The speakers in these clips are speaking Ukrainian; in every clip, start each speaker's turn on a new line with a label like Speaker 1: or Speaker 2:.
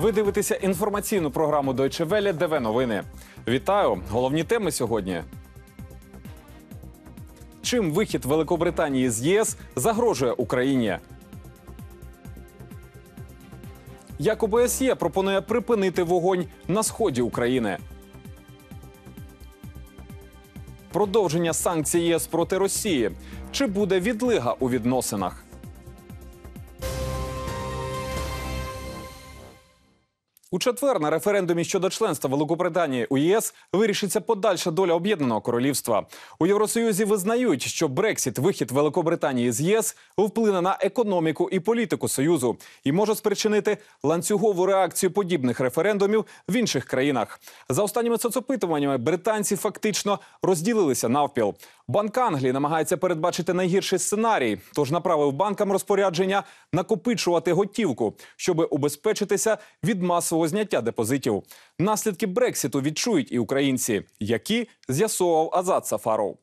Speaker 1: Ви дивитеся інформаційну програму Deutsche Welle, ДВ новини. Вітаю! Головні теми сьогодні. Чим вихід Великобританії з ЄС загрожує Україні? Як ОБСЄ пропонує припинити вогонь на сході України. Продовження санкцій ЄС проти Росії. Чи буде відлига у відносинах? У четвер на референдумі щодо членства Великобританії у ЄС вирішиться подальша доля об'єднаного королівства. У Євросоюзі визнають, що Брексіт, вихід Великобританії з ЄС, вплине на економіку і політику союзу і може спричинити ланцюгову реакцію подібних референдумів в інших країнах. За останніми соцопитуваннями британці фактично розділилися навпіл. Банк Англії намагається передбачити найгірший сценарій, тож направив банкам розпорядження накопичувати готівку, щоб убезпечитися від масового зняття депозитів. Наслідки Брексіту відчують і українці, які з'ясовував Азат Сафаров.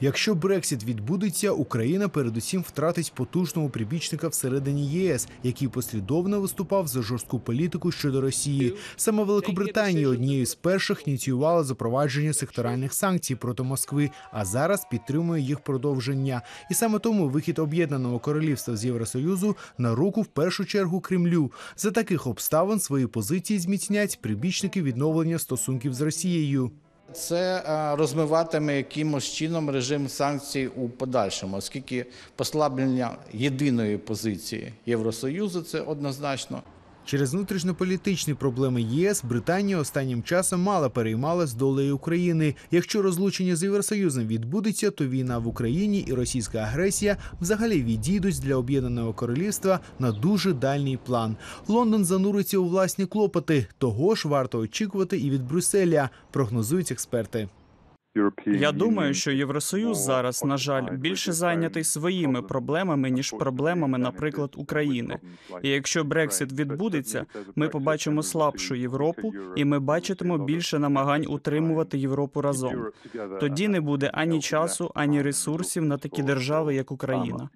Speaker 2: Якщо Брексіт відбудеться, Україна передусім втратить потужного прибічника всередині ЄС, який послідовно виступав за жорстку політику щодо Росії. Саме Великобританія однією з перших ініціювала запровадження секторальних санкцій проти Москви, а зараз підтримує їх продовження. І саме тому вихід об'єднаного королівства з Євросоюзу на руку в першу чергу Кремлю. За таких обставин свої позиції зміцнять прибічники відновлення стосунків з Росією. Це е, розмиватиме якимось чином режим санкцій у подальшому, оскільки послаблення єдиної позиції Євросоюзу це однозначно. Через внутрішньополітичні проблеми ЄС Британія останнім часом мало переймала з долею України. Якщо розлучення з Євросоюзом відбудеться, то війна в Україні і російська агресія взагалі відійдуть для об'єднаного королівства на дуже дальній план. Лондон зануриться у власні клопоти. Того ж варто очікувати і від Брюсселя, прогнозують експерти.
Speaker 3: Я думаю, що Євросоюз зараз, на жаль, більше зайнятий своїми проблемами ніж проблемами, наприклад, України. І якщо Брексит відбудеться, ми побачимо слабшу Європу, і ми бачитимо більше намагань утримувати Європу разом. Тоді не буде ані часу, ані ресурсів на такі держави, як Україна.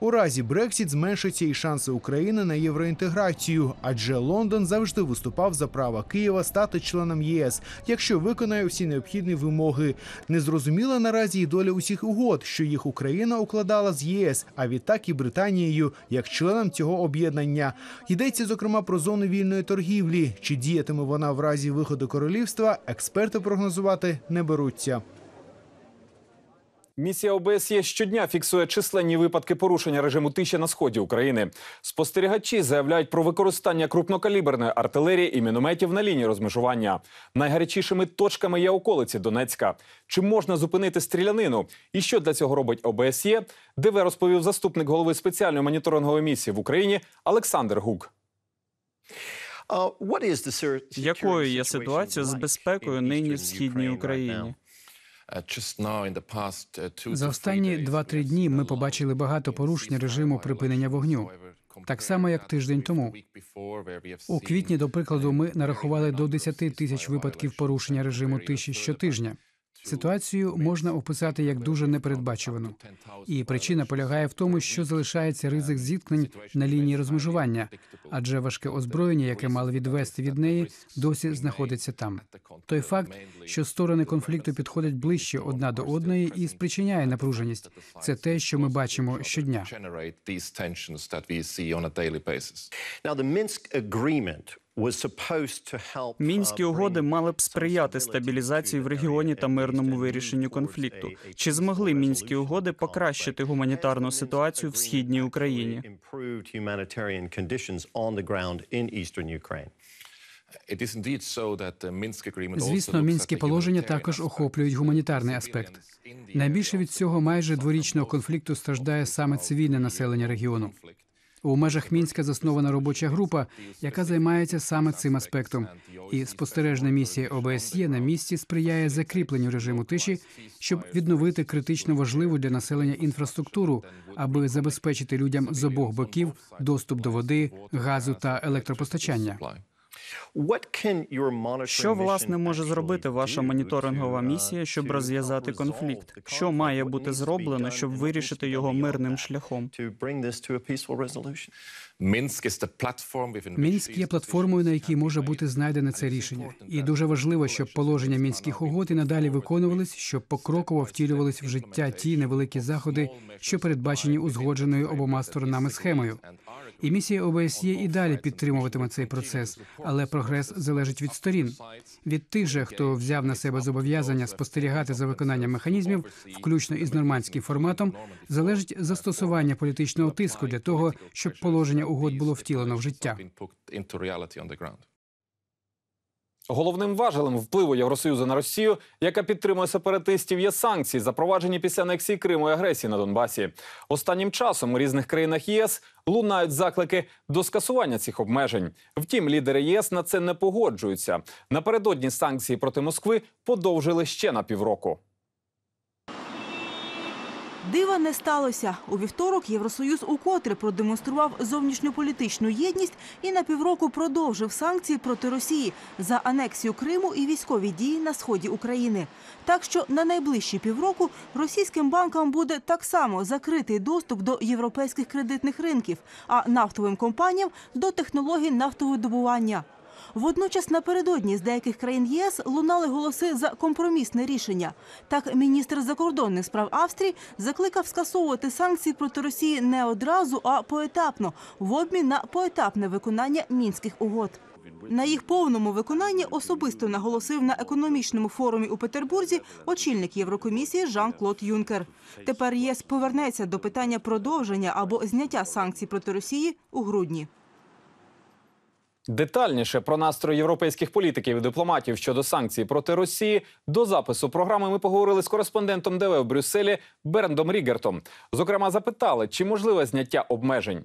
Speaker 2: У разі Брексіт зменшиться і шанси України на євроінтеграцію, адже Лондон завжди виступав за право Києва стати членом ЄС, якщо виконає всі необхідні вимоги. Незрозуміла наразі і доля усіх угод, що їх Україна укладала з ЄС, а відтак і Британією, як членом цього об'єднання. Йдеться зокрема про зону вільної торгівлі. Чи діятиме вона в разі виходу королівства? Експерти прогнозувати не беруться.
Speaker 1: Місія ОБСЄ щодня фіксує численні випадки порушення режиму тиші на сході України. Спостерігачі заявляють про використання крупнокаліберної артилерії і мінометів на лінії розмежування. Найгарячішими точками є околиці Донецька. Чи можна зупинити стрілянину? І що для цього робить ОБСЄ? ДВ розповів заступник голови спеціальної моніторингової місії в Україні Олександр Гук uh, якою є ситуація з безпекою нині в східній Україні? Е, е, За останні
Speaker 4: 2-3 дні ми побачили багато порушень режиму припинення вогню. Так само, як тиждень тому. У квітні, до прикладу, ми нарахували до 10 тисяч випадків порушення режиму тиші щотижня. Ситуацію можна описати як дуже непередбачувану. І причина полягає в тому, що залишається ризик зіткнень на лінії розмежування, адже важке озброєння, яке мали відвести від неї, досі знаходиться там. Той факт, що сторони конфлікту підходять ближче одна до одної і спричиняє напруженість. Це те, що ми бачимо щодня.
Speaker 1: Uh, мінські
Speaker 4: угоди мали б сприяти
Speaker 3: стабілізації в регіоні та мирному вирішенню конфлікту. Чи змогли мінські угоди покращити гуманітарну ситуацію в східній Україні?
Speaker 1: Звісно, мінські положення також
Speaker 4: охоплюють гуманітарний аспект. Найбільше від цього майже дворічного конфлікту страждає саме цивільне населення регіону. У межах мінська заснована робоча група, яка займається саме цим аспектом, і спостережна місія ОБСЄ на місці сприяє закріпленню режиму тиші, щоб відновити критично важливу для населення інфраструктуру, аби забезпечити людям з обох боків доступ до води, газу та електропостачання.
Speaker 5: Що, власне може
Speaker 3: зробити ваша моніторингова uh, місія, щоб розв'язати конфлікт? Що має бути зроблено, щоб
Speaker 1: вирішити його мирним шляхом?
Speaker 2: Мінськ
Speaker 4: є платформою, на якій може бути знайдене це рішення, і дуже важливо, щоб положення мінських угод і надалі виконувались, щоб покроково втілювались в життя ті невеликі заходи, що передбачені узгодженою обома сторонами схемою. І місія ОБСЄ і далі підтримуватиме цей процес, але прогрес залежить від сторін, від тих же, хто взяв на себе зобов'язання спостерігати за виконанням механізмів, включно із нормандським форматом, залежить застосування політичного тиску для того, щоб положення угод було втілено в життя.
Speaker 1: Головним важелем впливу Євросоюзу на Росію, яка підтримує сепаратистів, є санкції, запроваджені після анексії Криму і агресії на Донбасі. Останнім часом у різних країнах ЄС лунають заклики до скасування цих обмежень. Втім, лідери ЄС на це не погоджуються. Напередодні санкції проти Москви подовжили ще на півроку.
Speaker 5: Дива не сталося у вівторок. Євросоюз укотре продемонстрував зовнішньополітичну єдність і на півроку продовжив санкції проти Росії за анексію Криму і військові дії на сході України. Так що на найближчі півроку російським банкам буде так само закритий доступ до європейських кредитних ринків, а нафтовим компаніям до технологій нафтовидобування. Водночас напередодні з деяких країн ЄС лунали голоси за компромісне рішення. Так, міністр закордонних справ Австрії закликав скасовувати санкції проти Росії не одразу, а поетапно в обмін на поетапне виконання мінських угод. На їх повному виконанні особисто наголосив на економічному форумі у Петербурзі очільник Єврокомісії Жан-Клод Юнкер. Тепер ЄС повернеться до питання продовження або зняття санкцій проти Росії у грудні.
Speaker 1: Детальніше про настрої європейських політиків і дипломатів щодо санкцій проти Росії до запису програми ми поговорили з кореспондентом ДВ в Брюсселі Берндом Рігертом. Зокрема, запитали, чи можливе зняття обмежень.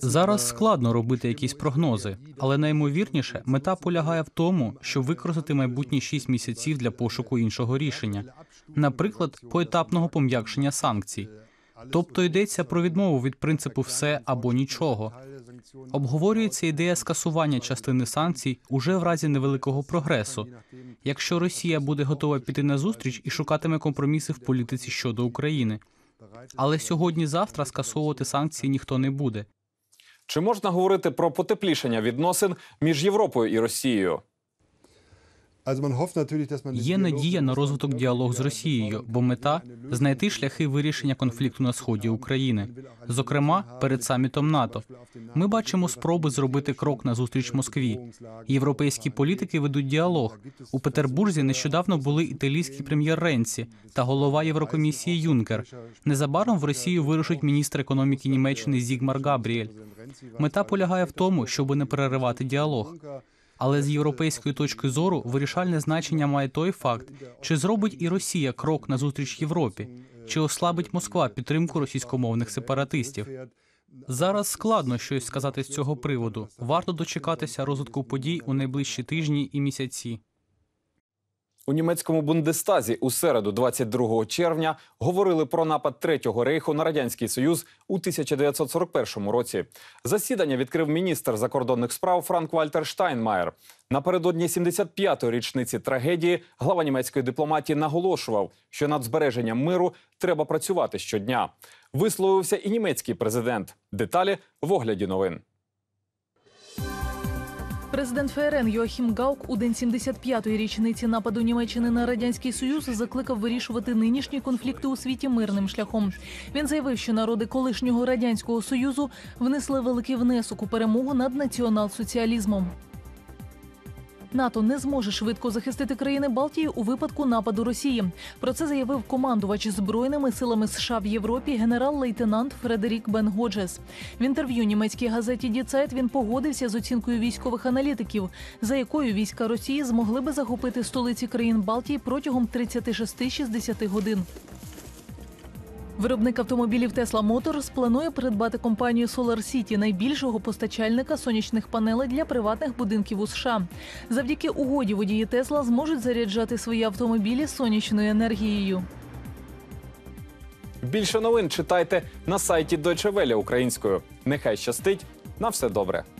Speaker 2: Зараз
Speaker 3: äh, складно робити якісь прогнози, але наймовірніше мета полягає в тому, щоб використати майбутні шість місяців для пошуку іншого рішення, наприклад, поетапного пом'якшення санкцій. Тобто йдеться про відмову від принципу все або нічого. Обговорюється ідея скасування частини санкцій уже в разі невеликого прогресу. Якщо Росія буде готова піти на зустріч і шукатиме компроміси в політиці щодо України, але сьогодні-завтра скасовувати санкції ніхто не буде.
Speaker 1: Чи можна говорити про потеплішення відносин між Європою і Росією? Є
Speaker 3: надія на розвиток діалогу з Росією, бо мета знайти шляхи вирішення конфлікту на сході України, зокрема перед самітом НАТО. Ми бачимо спроби зробити крок на зустріч Москві. Європейські політики ведуть діалог у Петербурзі. Нещодавно були італійський прем'єр Ренці та голова Єврокомісії Юнкер. Незабаром в Росію вирушить міністр економіки Німеччини Зігмар Габріель. Мета полягає в тому, щоб не переривати діалог. Але з європейської точки зору вирішальне значення має той факт, чи зробить і Росія крок назустріч Європі, чи ослабить Москва підтримку російськомовних сепаратистів. Зараз складно щось сказати з цього приводу. Варто дочекатися розвитку подій у найближчі тижні і місяці.
Speaker 1: У німецькому Бундестазі у середу, 22 червня, говорили про напад третього рейху на радянський союз у 1941 році. Засідання відкрив міністр закордонних справ Франк Вальтер Штайнмаєр. Напередодні 75-ї річниці трагедії глава німецької дипломатії наголошував, що над збереженням миру треба працювати щодня. Висловився і німецький президент. Деталі в огляді новин.
Speaker 5: Президент ФРН Йоахім Гаук у день 75-ї річниці нападу Німеччини на радянський союз закликав вирішувати нинішні конфлікти у світі мирним шляхом. Він заявив, що народи колишнього радянського союзу внесли великий внесок у перемогу над націонал-соціалізмом. НАТО не зможе швидко захистити країни Балтії у випадку нападу Росії. Про це заявив командувач збройними силами США в Європі генерал-лейтенант Фредерік Бен Годжес. В інтерв'ю німецькій газеті Діцайт він погодився з оцінкою військових аналітиків, за якою війська Росії змогли би захопити столиці країн Балтії протягом 36-60 годин. Виробник автомобілів Tesla Motors планує придбати компанію Solar City, найбільшого постачальника сонячних панелей для приватних будинків у США. Завдяки угоді водії Tesla зможуть заряджати свої автомобілі сонячною енергією.
Speaker 1: Більше новин читайте на сайті Deutsche Welle українською. Нехай щастить на все добре.